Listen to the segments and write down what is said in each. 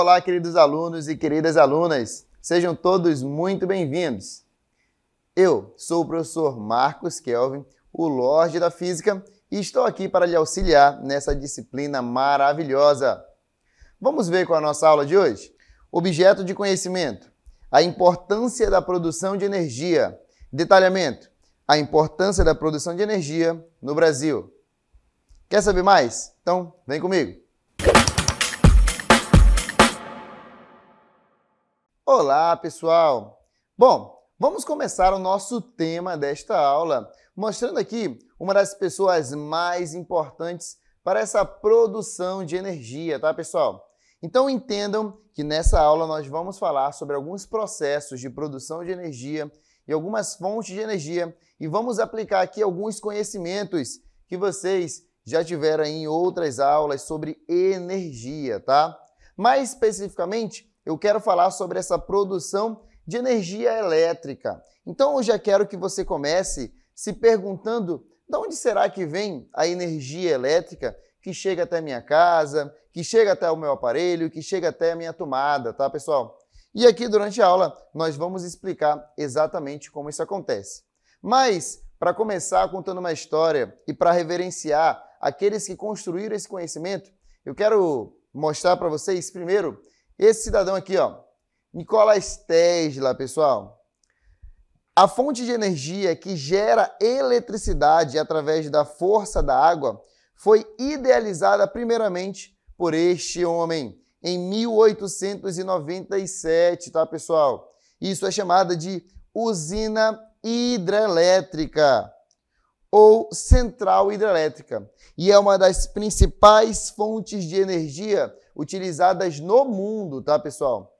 Olá, queridos alunos e queridas alunas. Sejam todos muito bem-vindos. Eu sou o professor Marcos Kelvin, o Lorde da Física, e estou aqui para lhe auxiliar nessa disciplina maravilhosa. Vamos ver com a nossa aula de hoje? Objeto de conhecimento: a importância da produção de energia. Detalhamento: a importância da produção de energia no Brasil. Quer saber mais? Então, vem comigo. Olá, pessoal! Bom, vamos começar o nosso tema desta aula, mostrando aqui uma das pessoas mais importantes para essa produção de energia, tá, pessoal? Então entendam que nessa aula nós vamos falar sobre alguns processos de produção de energia e algumas fontes de energia e vamos aplicar aqui alguns conhecimentos que vocês já tiveram em outras aulas sobre energia, tá? Mais especificamente, eu quero falar sobre essa produção de energia elétrica. Então eu já quero que você comece se perguntando de onde será que vem a energia elétrica que chega até a minha casa, que chega até o meu aparelho, que chega até a minha tomada, tá pessoal? E aqui durante a aula nós vamos explicar exatamente como isso acontece. Mas para começar contando uma história e para reverenciar aqueles que construíram esse conhecimento, eu quero mostrar para vocês primeiro esse cidadão aqui, ó, Nicolas Tesla, pessoal. A fonte de energia que gera eletricidade através da força da água foi idealizada primeiramente por este homem em 1897, tá, pessoal? Isso é chamada de usina hidrelétrica ou central hidrelétrica e é uma das principais fontes de energia utilizadas no mundo, tá, pessoal?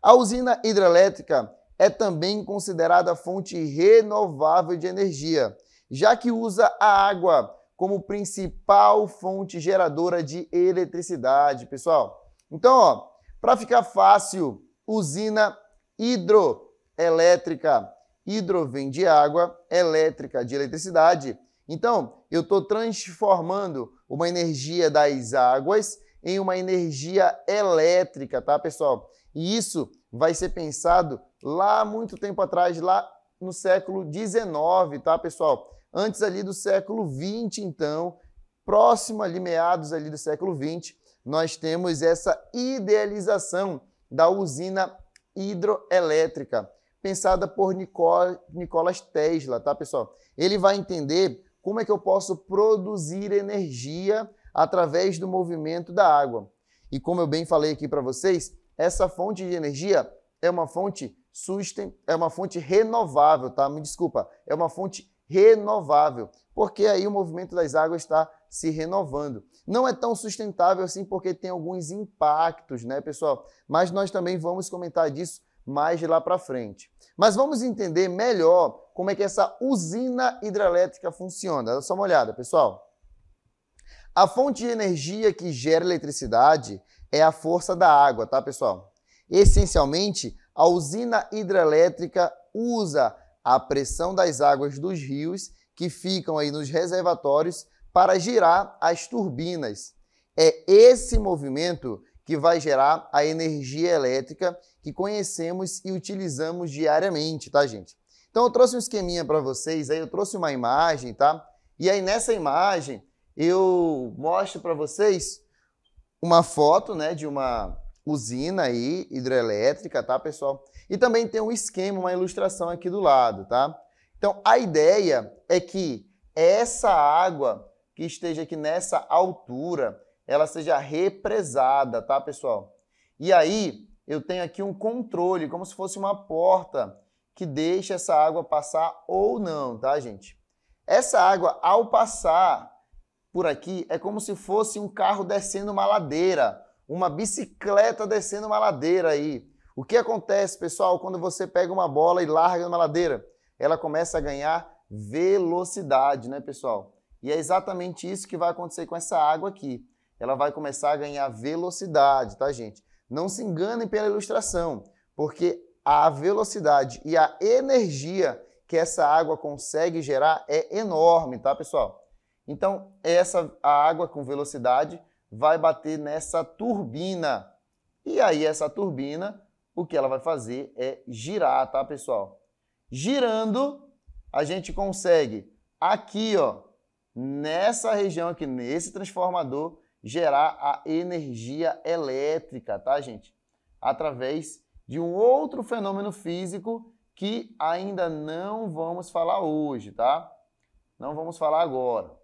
A usina hidrelétrica é também considerada fonte renovável de energia, já que usa a água como principal fonte geradora de eletricidade, pessoal. Então, ó, para ficar fácil, usina hidroelétrica. Hidro vem de água, elétrica de eletricidade. Então, eu estou transformando uma energia das águas em uma energia elétrica, tá, pessoal? E isso vai ser pensado lá muito tempo atrás, lá no século XIX, tá, pessoal? Antes ali do século XX, então, próximo ali, meados ali do século XX, nós temos essa idealização da usina hidroelétrica, pensada por Nicolas Tesla, tá, pessoal? Ele vai entender como é que eu posso produzir energia através do movimento da água. E como eu bem falei aqui para vocês, essa fonte de energia é uma fonte susten é uma fonte renovável, tá? Me desculpa, é uma fonte renovável, porque aí o movimento das águas está se renovando. Não é tão sustentável assim porque tem alguns impactos, né, pessoal? Mas nós também vamos comentar disso mais lá para frente. Mas vamos entender melhor como é que essa usina hidrelétrica funciona. Dá só uma olhada, pessoal. A fonte de energia que gera eletricidade é a força da água, tá, pessoal? Essencialmente, a usina hidrelétrica usa a pressão das águas dos rios que ficam aí nos reservatórios para girar as turbinas. É esse movimento que vai gerar a energia elétrica que conhecemos e utilizamos diariamente, tá, gente? Então eu trouxe um esqueminha para vocês aí, eu trouxe uma imagem, tá? E aí nessa imagem eu mostro para vocês uma foto né, de uma usina aí, hidrelétrica, tá, pessoal? E também tem um esquema, uma ilustração aqui do lado, tá? Então, a ideia é que essa água que esteja aqui nessa altura, ela seja represada, tá, pessoal? E aí, eu tenho aqui um controle, como se fosse uma porta que deixa essa água passar ou não, tá, gente? Essa água, ao passar, por aqui é como se fosse um carro descendo uma ladeira, uma bicicleta descendo uma ladeira aí. O que acontece, pessoal, quando você pega uma bola e larga numa ladeira? Ela começa a ganhar velocidade, né, pessoal? E é exatamente isso que vai acontecer com essa água aqui. Ela vai começar a ganhar velocidade, tá, gente? Não se enganem pela ilustração, porque a velocidade e a energia que essa água consegue gerar é enorme, tá, pessoal? Então, essa a água com velocidade vai bater nessa turbina. E aí essa turbina, o que ela vai fazer é girar, tá, pessoal? Girando, a gente consegue aqui, ó, nessa região aqui, nesse transformador, gerar a energia elétrica, tá, gente? Através de um outro fenômeno físico que ainda não vamos falar hoje, tá? Não vamos falar agora.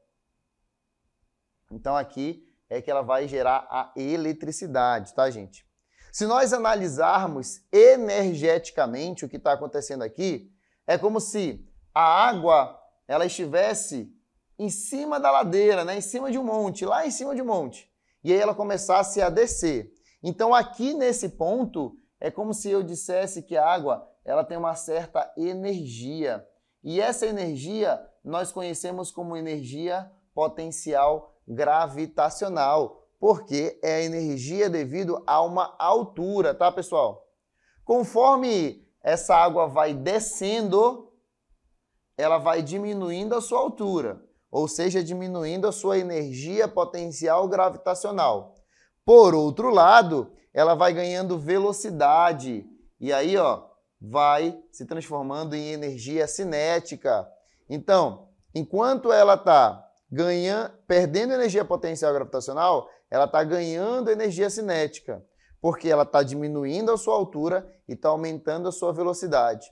Então aqui é que ela vai gerar a eletricidade, tá, gente? Se nós analisarmos energeticamente o que está acontecendo aqui, é como se a água ela estivesse em cima da ladeira, né? em cima de um monte, lá em cima de um monte. E aí ela começasse a descer. Então aqui nesse ponto é como se eu dissesse que a água ela tem uma certa energia. E essa energia nós conhecemos como energia potencial gravitacional, porque é a energia devido a uma altura, tá, pessoal? Conforme essa água vai descendo, ela vai diminuindo a sua altura, ou seja, diminuindo a sua energia potencial gravitacional. Por outro lado, ela vai ganhando velocidade e aí, ó, vai se transformando em energia cinética. Então, enquanto ela está ganhando, perdendo energia potencial gravitacional, ela está ganhando energia cinética, porque ela está diminuindo a sua altura e está aumentando a sua velocidade.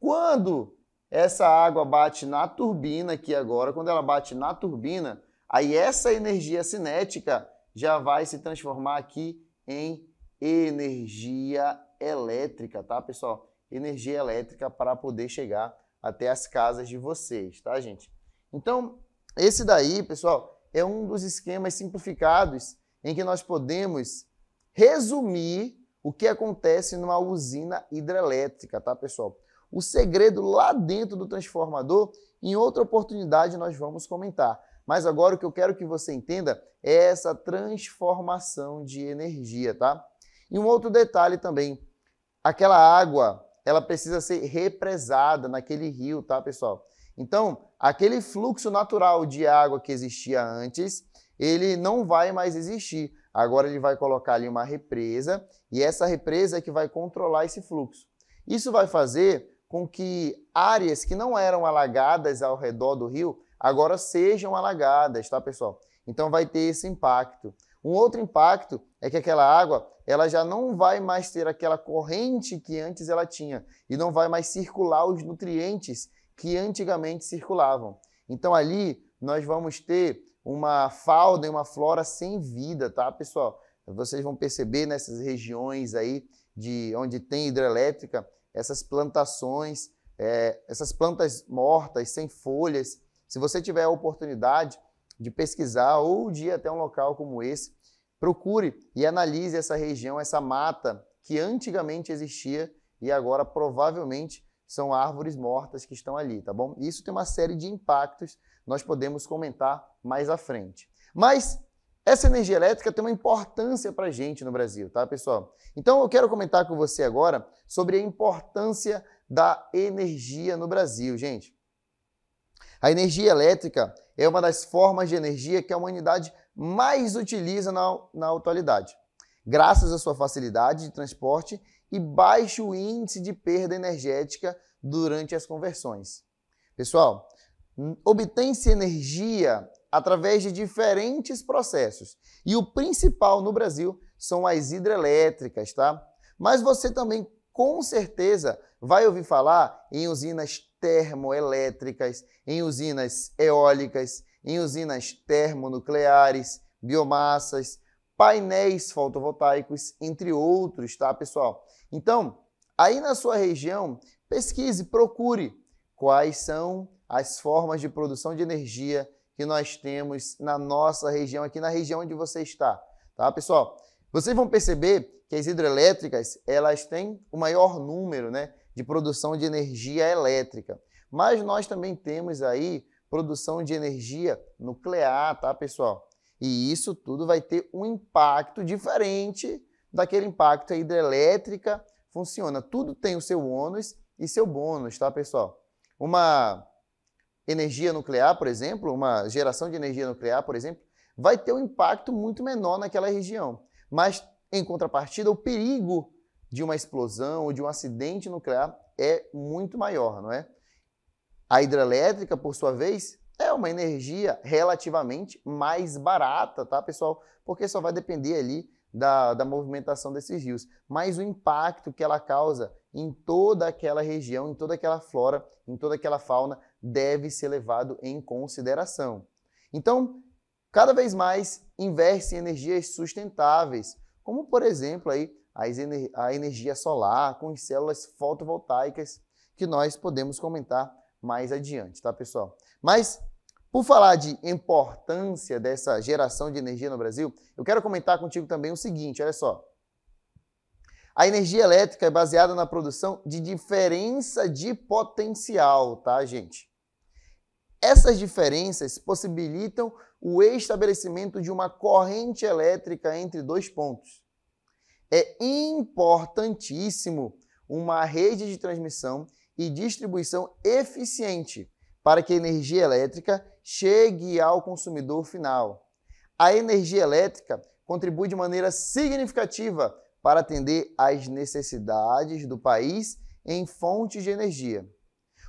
Quando essa água bate na turbina aqui agora, quando ela bate na turbina, aí essa energia cinética já vai se transformar aqui em energia elétrica, tá, pessoal? Energia elétrica para poder chegar até as casas de vocês, tá, gente? Então, esse daí, pessoal, é um dos esquemas simplificados em que nós podemos resumir o que acontece numa usina hidrelétrica, tá, pessoal? O segredo lá dentro do transformador, em outra oportunidade nós vamos comentar. Mas agora o que eu quero que você entenda é essa transformação de energia, tá? E um outro detalhe também, aquela água, ela precisa ser represada naquele rio, tá, pessoal? Então, aquele fluxo natural de água que existia antes, ele não vai mais existir. Agora ele vai colocar ali uma represa e é essa represa é que vai controlar esse fluxo. Isso vai fazer com que áreas que não eram alagadas ao redor do rio agora sejam alagadas, tá, pessoal? Então vai ter esse impacto. Um outro impacto é que aquela água ela já não vai mais ter aquela corrente que antes ela tinha e não vai mais circular os nutrientes que antigamente circulavam. Então ali nós vamos ter uma fauna e uma flora sem vida, tá, pessoal? Vocês vão perceber nessas regiões aí de onde tem hidrelétrica, essas plantações, é, essas plantas mortas, sem folhas. Se você tiver a oportunidade de pesquisar ou de ir até um local como esse, procure e analise essa região, essa mata que antigamente existia e agora provavelmente são árvores mortas que estão ali, tá bom? Isso tem uma série de impactos, nós podemos comentar mais à frente. Mas essa energia elétrica tem uma importância para a gente no Brasil, tá, pessoal? Então eu quero comentar com você agora sobre a importância da energia no Brasil, gente. A energia elétrica é uma das formas de energia que a humanidade mais utiliza na, na atualidade, graças à sua facilidade de transporte e baixo índice de perda energética durante as conversões. Pessoal, obtém-se energia através de diferentes processos e o principal no Brasil são as hidrelétricas, tá? Mas você também com certeza vai ouvir falar em usinas termoelétricas, em usinas eólicas, em usinas termonucleares, biomassas, painéis fotovoltaicos, entre outros, tá, pessoal? Então, aí na sua região, pesquise, procure quais são as formas de produção de energia que nós temos na nossa região, aqui na região onde você está, tá, pessoal? Vocês vão perceber que as hidrelétricas, elas têm o maior número, né, de produção de energia elétrica. Mas nós também temos aí produção de energia nuclear, tá, pessoal? E isso tudo vai ter um impacto diferente daquele impacto, a hidrelétrica funciona. Tudo tem o seu ônus e seu bônus, tá, pessoal? Uma energia nuclear, por exemplo, uma geração de energia nuclear, por exemplo, vai ter um impacto muito menor naquela região. Mas, em contrapartida, o perigo de uma explosão ou de um acidente nuclear é muito maior, não é? A hidrelétrica, por sua vez, é uma energia relativamente mais barata, tá, pessoal? Porque só vai depender ali da, da movimentação desses rios, mas o impacto que ela causa em toda aquela região, em toda aquela flora, em toda aquela fauna, deve ser levado em consideração. Então, cada vez mais investe em energias sustentáveis, como por exemplo aí, ener a energia solar com células fotovoltaicas, que nós podemos comentar mais adiante, tá pessoal? Mas por falar de importância dessa geração de energia no Brasil, eu quero comentar contigo também o seguinte, olha só. A energia elétrica é baseada na produção de diferença de potencial, tá, gente? Essas diferenças possibilitam o estabelecimento de uma corrente elétrica entre dois pontos. É importantíssimo uma rede de transmissão e distribuição eficiente para que a energia elétrica chegue ao consumidor final. A energia elétrica contribui de maneira significativa para atender às necessidades do país em fontes de energia.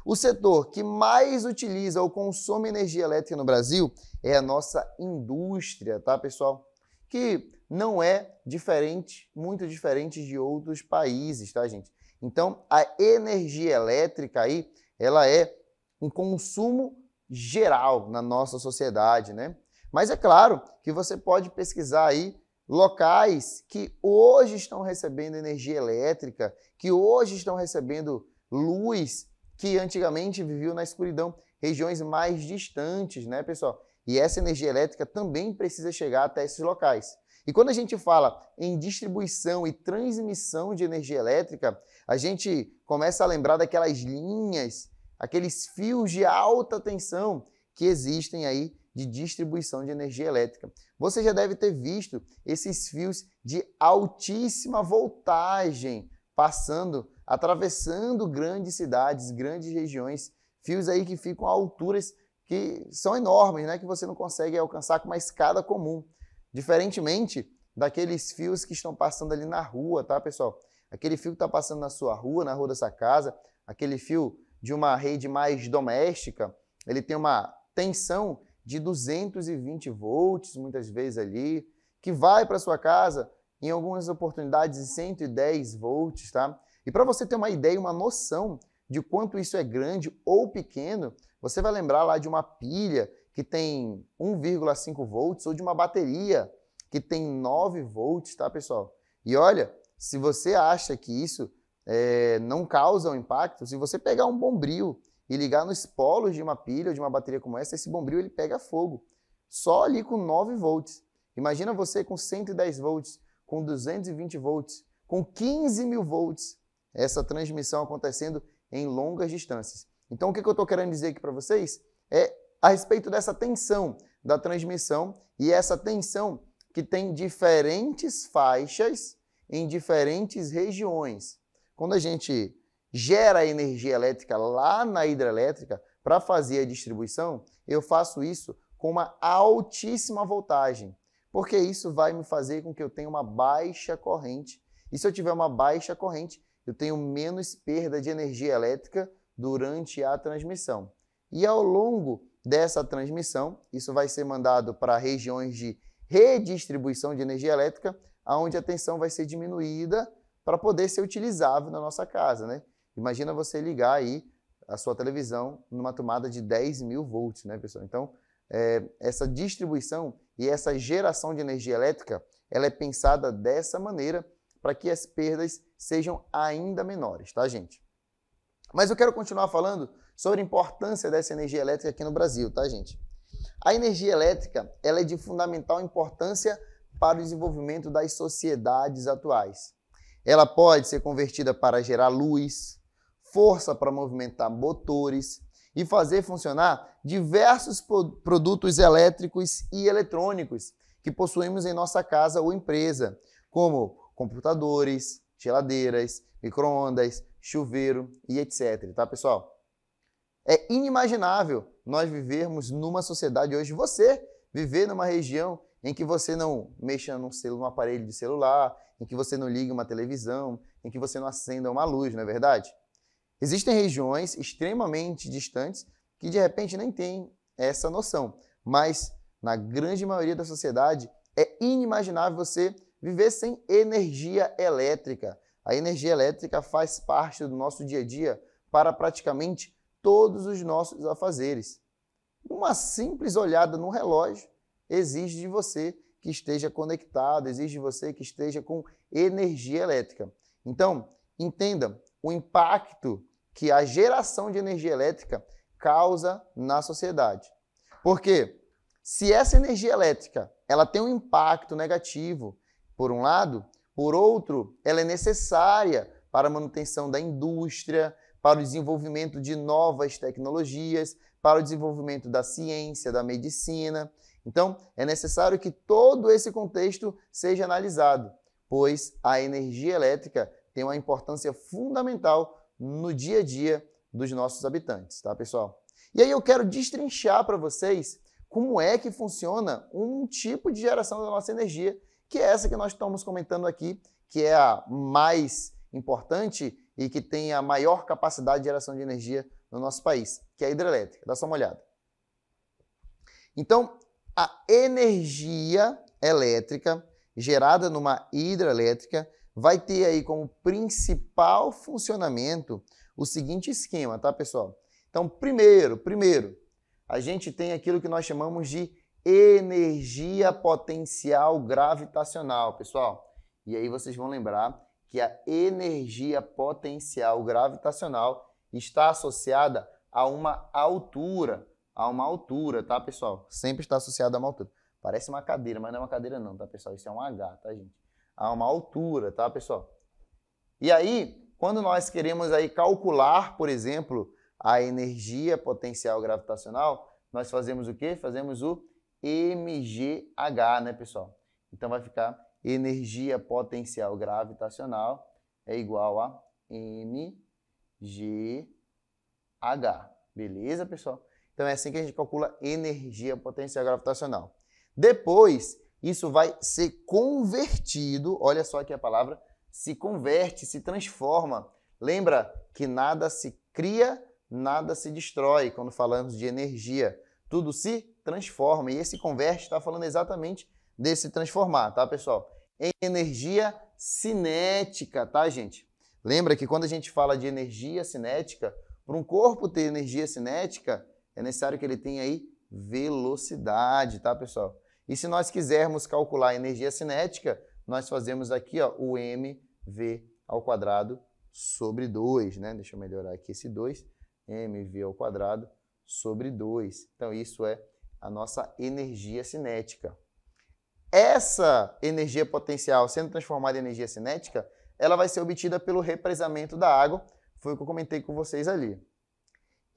O setor que mais utiliza ou consome energia elétrica no Brasil é a nossa indústria, tá, pessoal? Que não é diferente, muito diferente de outros países, tá, gente? Então, a energia elétrica aí, ela é um consumo geral na nossa sociedade, né? Mas é claro que você pode pesquisar aí locais que hoje estão recebendo energia elétrica, que hoje estão recebendo luz, que antigamente viviam na escuridão, regiões mais distantes, né, pessoal? E essa energia elétrica também precisa chegar até esses locais. E quando a gente fala em distribuição e transmissão de energia elétrica, a gente começa a lembrar daquelas linhas aqueles fios de alta tensão que existem aí de distribuição de energia elétrica. Você já deve ter visto esses fios de altíssima voltagem passando, atravessando grandes cidades, grandes regiões, fios aí que ficam a alturas que são enormes, né, que você não consegue alcançar com uma escada comum. Diferentemente daqueles fios que estão passando ali na rua, tá, pessoal? Aquele fio que está passando na sua rua, na rua dessa casa, aquele fio de uma rede mais doméstica, ele tem uma tensão de 220 volts, muitas vezes ali, que vai para sua casa em algumas oportunidades de 110 volts, tá? E para você ter uma ideia, uma noção de quanto isso é grande ou pequeno, você vai lembrar lá de uma pilha que tem 1,5 volts ou de uma bateria que tem 9 volts, tá, pessoal? E olha, se você acha que isso é, não causam impacto, se você pegar um bombril e ligar nos polos de uma pilha ou de uma bateria como essa, esse bombril ele pega fogo. Só ali com 9 volts. Imagina você com 110 volts, com 220 volts, com 15 mil volts, essa transmissão acontecendo em longas distâncias. Então, o que, eu estou querendo dizer aqui para vocês é a respeito dessa tensão da transmissão e essa tensão que tem diferentes faixas em diferentes regiões. Quando a gente gera energia elétrica lá na hidrelétrica para fazer a distribuição, eu faço isso com uma altíssima voltagem, porque isso vai me fazer com que eu tenha uma baixa corrente. E se eu tiver uma baixa corrente, eu tenho menos perda de energia elétrica durante a transmissão. E ao longo dessa transmissão, isso vai ser mandado para regiões de redistribuição de energia elétrica, onde a tensão vai ser diminuída para poder ser utilizável na nossa casa, né? Imagina você ligar aí a sua televisão numa tomada de 10 mil volts, né, pessoal? Então, é, essa distribuição e essa geração de energia elétrica, ela é pensada dessa maneira para que as perdas sejam ainda menores, tá, gente? Mas eu quero continuar falando sobre a importância dessa energia elétrica aqui no Brasil, tá, gente? A energia elétrica, ela é de fundamental importância para o desenvolvimento das sociedades atuais. Ela pode ser convertida para gerar luz, força para movimentar motores e fazer funcionar diversos produtos elétricos e eletrônicos que possuímos em nossa casa ou empresa, como computadores, geladeiras, microondas, chuveiro e etc, tá, pessoal? É inimaginável nós vivermos numa sociedade hoje, você viver numa região em que você não mexa num, celular, num aparelho de celular, em que você não ligue uma televisão, em que você não acenda uma luz, não é verdade? Existem regiões extremamente distantes que de repente nem têm essa noção, mas na grande maioria da sociedade é inimaginável você viver sem energia elétrica. A energia elétrica faz parte do nosso dia a dia para praticamente todos os nossos afazeres. Uma simples olhada no relógio exige de você que esteja conectado, exige de você que esteja com energia elétrica. Então, entenda o impacto que a geração de energia elétrica causa na sociedade. Porque se essa energia elétrica ela tem um impacto negativo, por um lado, por outro, ela é necessária para a manutenção da indústria, para o desenvolvimento de novas tecnologias, para o desenvolvimento da ciência, da medicina. Então, é necessário que todo esse contexto seja analisado, pois a energia elétrica tem uma importância fundamental no dia a dia dos nossos habitantes, tá, pessoal? E aí eu quero destrinchar para vocês como é que funciona um tipo de geração da nossa energia, que é essa que nós estamos comentando aqui, que é a mais importante e que tem a maior capacidade de geração de energia no nosso país, que é a hidrelétrica. Dá só uma olhada. Então, a energia elétrica gerada numa hidrelétrica vai ter aí como principal funcionamento o seguinte esquema, tá, pessoal? Então, primeiro, primeiro, a gente tem aquilo que nós chamamos de energia potencial gravitacional, pessoal. E aí vocês vão lembrar que a energia potencial gravitacional está associada a uma altura, a uma altura, tá, pessoal? Sempre está associado a uma altura. Parece uma cadeira, mas não é uma cadeira não, tá, pessoal? Isso é um H, tá, gente? A uma altura, tá, pessoal? E aí, quando nós queremos aí calcular, por exemplo, a energia potencial gravitacional, nós fazemos o quê? Fazemos o MGH, né, pessoal? Então vai ficar energia potencial gravitacional é igual a MGH. Beleza, pessoal? Então é assim que a gente calcula energia potencial gravitacional. Depois, isso vai ser convertido, olha só aqui a palavra, se converte, se transforma. Lembra que nada se cria, nada se destrói quando falamos de energia. Tudo se transforma e esse converte está falando exatamente desse transformar, tá, pessoal? Em energia cinética, tá, gente? Lembra que quando a gente fala de energia cinética, para um corpo ter energia cinética, é necessário que ele tenha aí velocidade, tá, pessoal? E se nós quisermos calcular a energia cinética, nós fazemos aqui ó, o mv ao quadrado sobre 2, né? Deixa eu melhorar aqui esse 2, mv ao quadrado sobre 2. Então, isso é a nossa energia cinética. Essa energia potencial sendo transformada em energia cinética, ela vai ser obtida pelo represamento da água, foi o que eu comentei com vocês ali.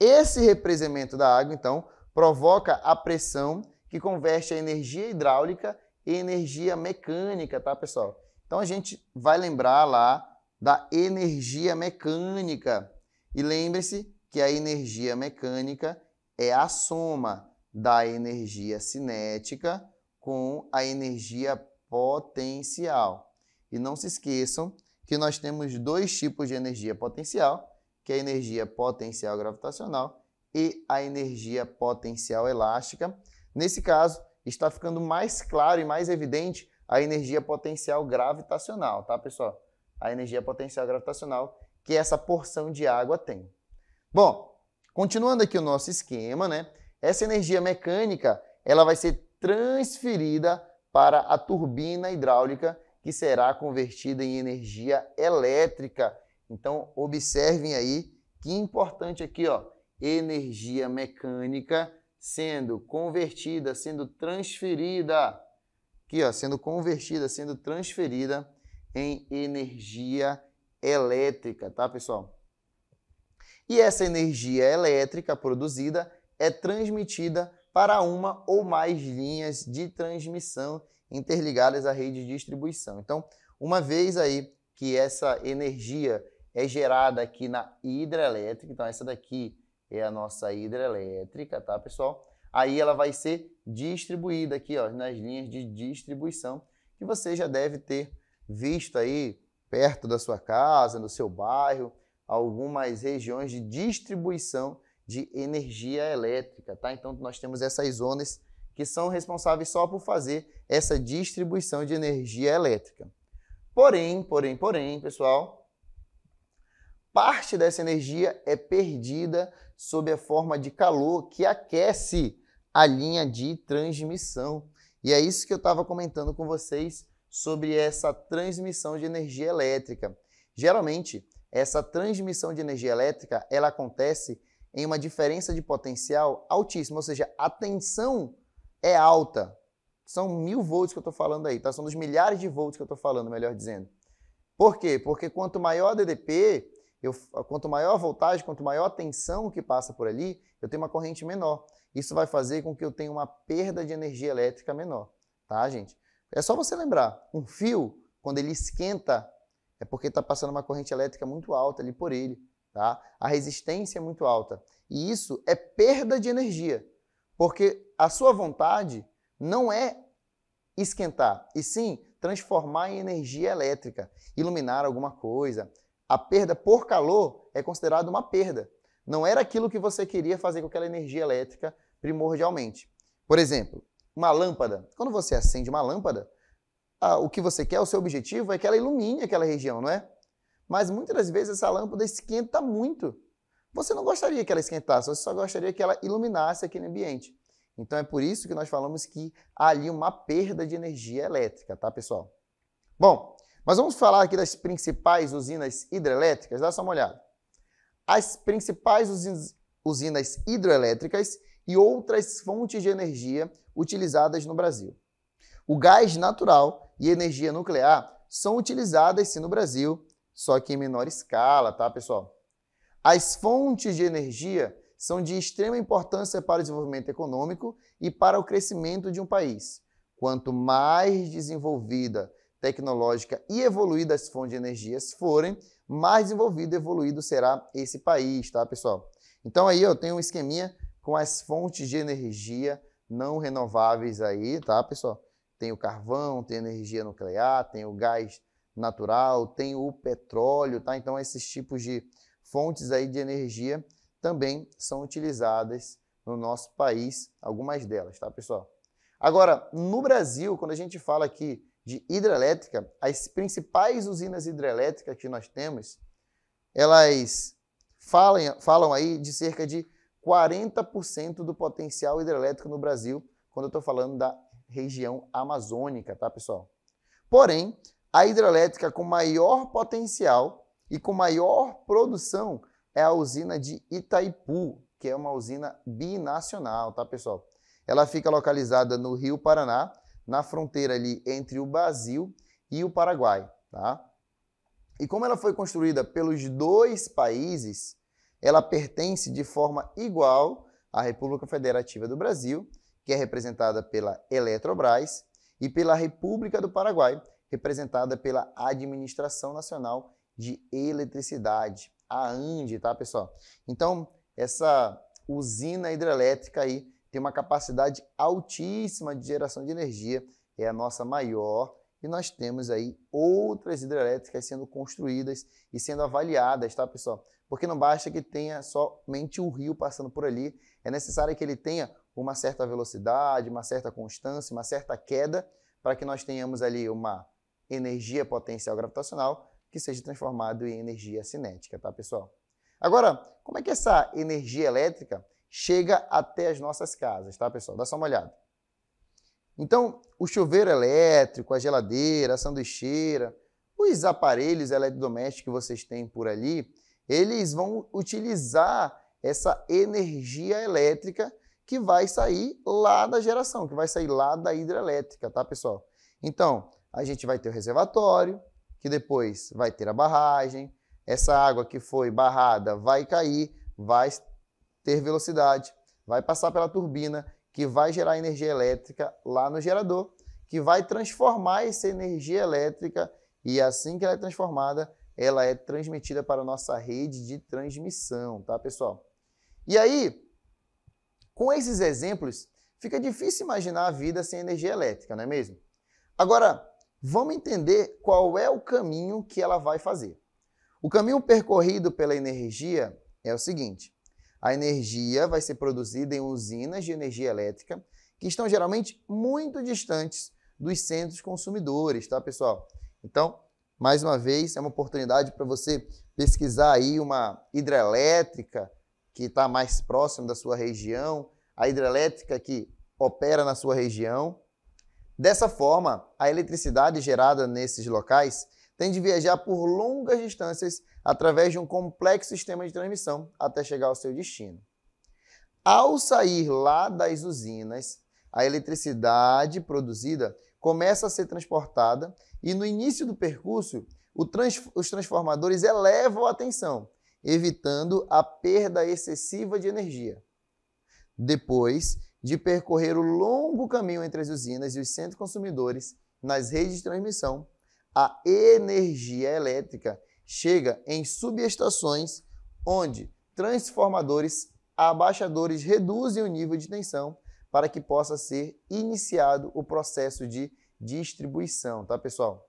Esse represamento da água, então, provoca a pressão que converte a energia hidráulica em energia mecânica, tá, pessoal? Então a gente vai lembrar lá da energia mecânica. E lembre-se que a energia mecânica é a soma da energia cinética com a energia potencial. E não se esqueçam que nós temos dois tipos de energia potencial, que é a energia potencial gravitacional e a energia potencial elástica. Nesse caso, está ficando mais claro e mais evidente a energia potencial gravitacional, tá, pessoal? A energia potencial gravitacional que essa porção de água tem. Bom, continuando aqui o nosso esquema, né? Essa energia mecânica, ela vai ser transferida para a turbina hidráulica, que será convertida em energia elétrica então, observem aí que importante aqui, ó, energia mecânica sendo convertida, sendo transferida, aqui, ó, sendo convertida, sendo transferida em energia elétrica, tá, pessoal? E essa energia elétrica produzida é transmitida para uma ou mais linhas de transmissão interligadas à rede de distribuição. Então, uma vez aí que essa energia é gerada aqui na hidrelétrica. Então, essa daqui é a nossa hidrelétrica, tá, pessoal? Aí ela vai ser distribuída aqui, ó, nas linhas de distribuição, que você já deve ter visto aí perto da sua casa, no seu bairro, algumas regiões de distribuição de energia elétrica, tá? Então, nós temos essas zonas que são responsáveis só por fazer essa distribuição de energia elétrica. Porém, porém, porém, pessoal, parte dessa energia é perdida sob a forma de calor que aquece a linha de transmissão. E é isso que eu estava comentando com vocês sobre essa transmissão de energia elétrica. Geralmente, essa transmissão de energia elétrica ela acontece em uma diferença de potencial altíssima, ou seja, a tensão é alta. São mil volts que eu estou falando aí, tá? São dos milhares de volts que eu estou falando, melhor dizendo. Por quê? Porque quanto maior a DDP, eu, quanto maior a voltagem, quanto maior a tensão que passa por ali, eu tenho uma corrente menor. Isso vai fazer com que eu tenha uma perda de energia elétrica menor, tá, gente? É só você lembrar, um fio, quando ele esquenta, é porque está passando uma corrente elétrica muito alta ali por ele, tá? A resistência é muito alta. E isso é perda de energia, porque a sua vontade não é esquentar, e sim transformar em energia elétrica, iluminar alguma coisa, a perda por calor é considerada uma perda. Não era aquilo que você queria fazer com aquela energia elétrica primordialmente. Por exemplo, uma lâmpada. Quando você acende uma lâmpada, ah, o que você quer, o seu objetivo é que ela ilumine aquela região, não é? Mas muitas das vezes essa lâmpada esquenta muito. Você não gostaria que ela esquentasse, você só gostaria que ela iluminasse aquele ambiente. Então é por isso que nós falamos que há ali uma perda de energia elétrica, tá, pessoal? Bom, mas vamos falar aqui das principais usinas hidrelétricas, dá só uma olhada. As principais usinas hidrelétricas e outras fontes de energia utilizadas no Brasil. O gás natural e energia nuclear são utilizadas sim no Brasil, só que em menor escala, tá, pessoal? As fontes de energia são de extrema importância para o desenvolvimento econômico e para o crescimento de um país. Quanto mais desenvolvida tecnológica e evoluída as fontes de energias forem, mais desenvolvido e evoluído será esse país, tá, pessoal? Então aí eu tenho um esqueminha com as fontes de energia não renováveis aí, tá, pessoal? Tem o carvão, tem energia nuclear, tem o gás natural, tem o petróleo, tá? Então esses tipos de fontes aí de energia também são utilizadas no nosso país, algumas delas, tá, pessoal? Agora, no Brasil, quando a gente fala aqui de hidrelétrica, as principais usinas hidrelétricas que nós temos, elas falam, falam aí de cerca de 40% do potencial hidrelétrico no Brasil, quando eu estou falando da região amazônica, tá, pessoal? Porém, a hidrelétrica com maior potencial e com maior produção é a usina de Itaipu, que é uma usina binacional, tá, pessoal? Ela fica localizada no Rio Paraná, na fronteira ali entre o Brasil e o Paraguai, tá? E como ela foi construída pelos dois países, ela pertence de forma igual à República Federativa do Brasil, que é representada pela Eletrobras, e pela República do Paraguai, representada pela Administração Nacional de Eletricidade, a ANDE, tá, pessoal? Então, essa usina hidrelétrica aí tem uma capacidade altíssima de geração de energia, é a nossa maior, e nós temos aí outras hidrelétricas sendo construídas e sendo avaliadas, tá, pessoal? Porque não basta que tenha somente o rio passando por ali, é necessário que ele tenha uma certa velocidade, uma certa constância, uma certa queda, para que nós tenhamos ali uma energia potencial gravitacional que seja transformado em energia cinética, tá, pessoal? Agora, como é que essa energia elétrica chega até as nossas casas, tá, pessoal? Dá só uma olhada. Então, o chuveiro elétrico, a geladeira, a sanduicheira, os aparelhos eletrodomésticos que vocês têm por ali, eles vão utilizar essa energia elétrica que vai sair lá da geração, que vai sair lá da hidrelétrica, tá, pessoal? Então, a gente vai ter o reservatório, que depois vai ter a barragem, essa água que foi barrada vai cair, vai ter velocidade, vai passar pela turbina, que vai gerar energia elétrica lá no gerador, que vai transformar essa energia elétrica e assim que ela é transformada, ela é transmitida para a nossa rede de transmissão, tá, pessoal? E aí, com esses exemplos, fica difícil imaginar a vida sem energia elétrica, não é mesmo? Agora, vamos entender qual é o caminho que ela vai fazer. O caminho percorrido pela energia é o seguinte: a energia vai ser produzida em usinas de energia elétrica, que estão geralmente muito distantes dos centros consumidores, tá, pessoal? Então, mais uma vez, é uma oportunidade para você pesquisar aí uma hidrelétrica que está mais próxima da sua região, a hidrelétrica que opera na sua região. Dessa forma, a eletricidade gerada nesses locais tem de viajar por longas distâncias através de um complexo sistema de transmissão até chegar ao seu destino. Ao sair lá das usinas, a eletricidade produzida começa a ser transportada e no início do percurso, trans os transformadores elevam a tensão, evitando a perda excessiva de energia. Depois de percorrer o longo caminho entre as usinas e os centros consumidores nas redes de transmissão, a energia elétrica chega em subestações onde transformadores abaixadores reduzem o nível de tensão para que possa ser iniciado o processo de distribuição, tá pessoal?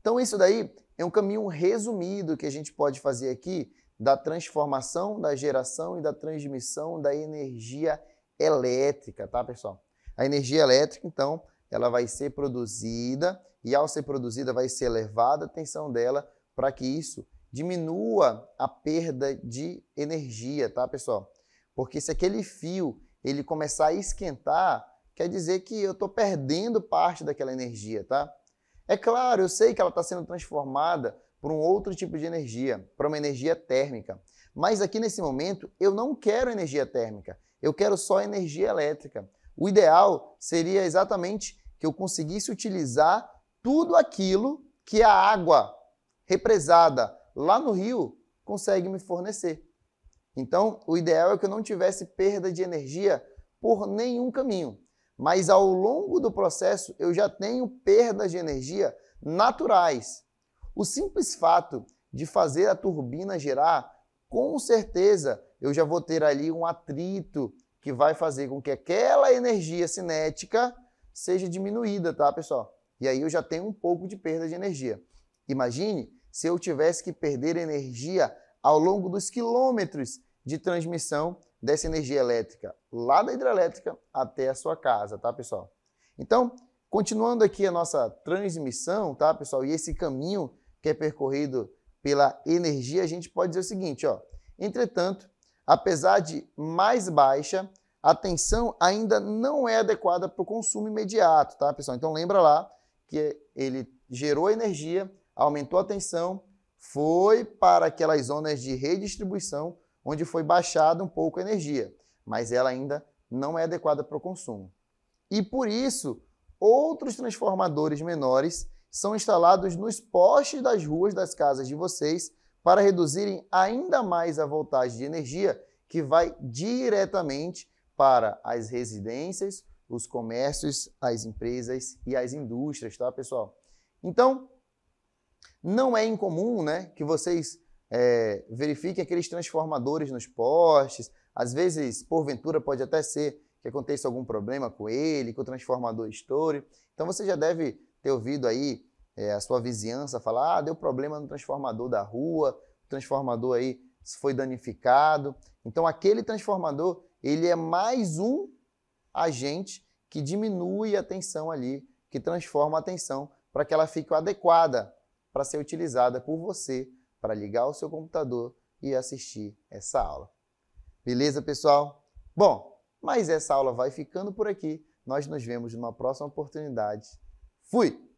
Então isso daí é um caminho resumido que a gente pode fazer aqui da transformação, da geração e da transmissão da energia elétrica, tá pessoal? A energia elétrica, então, ela vai ser produzida e ao ser produzida vai ser elevada a tensão dela para que isso diminua a perda de energia, tá, pessoal? Porque se aquele fio ele começar a esquentar, quer dizer que eu estou perdendo parte daquela energia, tá? É claro, eu sei que ela está sendo transformada por um outro tipo de energia, para uma energia térmica. Mas aqui nesse momento eu não quero energia térmica, eu quero só energia elétrica. O ideal seria exatamente que eu conseguisse utilizar tudo aquilo que a água represada lá no rio consegue me fornecer. Então, o ideal é que eu não tivesse perda de energia por nenhum caminho. Mas ao longo do processo, eu já tenho perdas de energia naturais. O simples fato de fazer a turbina girar, com certeza eu já vou ter ali um atrito que vai fazer com que aquela energia cinética seja diminuída, tá, pessoal? E aí eu já tenho um pouco de perda de energia. Imagine se eu tivesse que perder energia ao longo dos quilômetros de transmissão dessa energia elétrica, lá da hidrelétrica até a sua casa, tá, pessoal? Então, continuando aqui a nossa transmissão, tá, pessoal? E esse caminho que é percorrido pela energia, a gente pode dizer o seguinte, ó. Entretanto, apesar de mais baixa, a tensão ainda não é adequada para o consumo imediato, tá, pessoal? Então lembra lá que ele gerou energia, aumentou a tensão, foi para aquelas zonas de redistribuição, onde foi baixada um pouco a energia, mas ela ainda não é adequada para o consumo. E por isso, outros transformadores menores são instalados nos postes das ruas das casas de vocês para reduzirem ainda mais a voltagem de energia que vai diretamente para as residências, os comércios, as empresas e as indústrias, tá, pessoal? Então, não é incomum né, que vocês é, verifiquem aqueles transformadores nos postes. Às vezes, porventura, pode até ser que aconteça algum problema com ele, que o transformador estoure. Então você já deve ter ouvido aí é, a sua vizinhança falar: ah, deu problema no transformador da rua, o transformador aí foi danificado. Então aquele transformador ele é mais um agente que diminui a tensão ali, que transforma a tensão para que ela fique adequada para ser utilizada por você para ligar o seu computador e assistir essa aula. Beleza, pessoal? Bom, mas essa aula vai ficando por aqui. Nós nos vemos numa próxima oportunidade. Fui!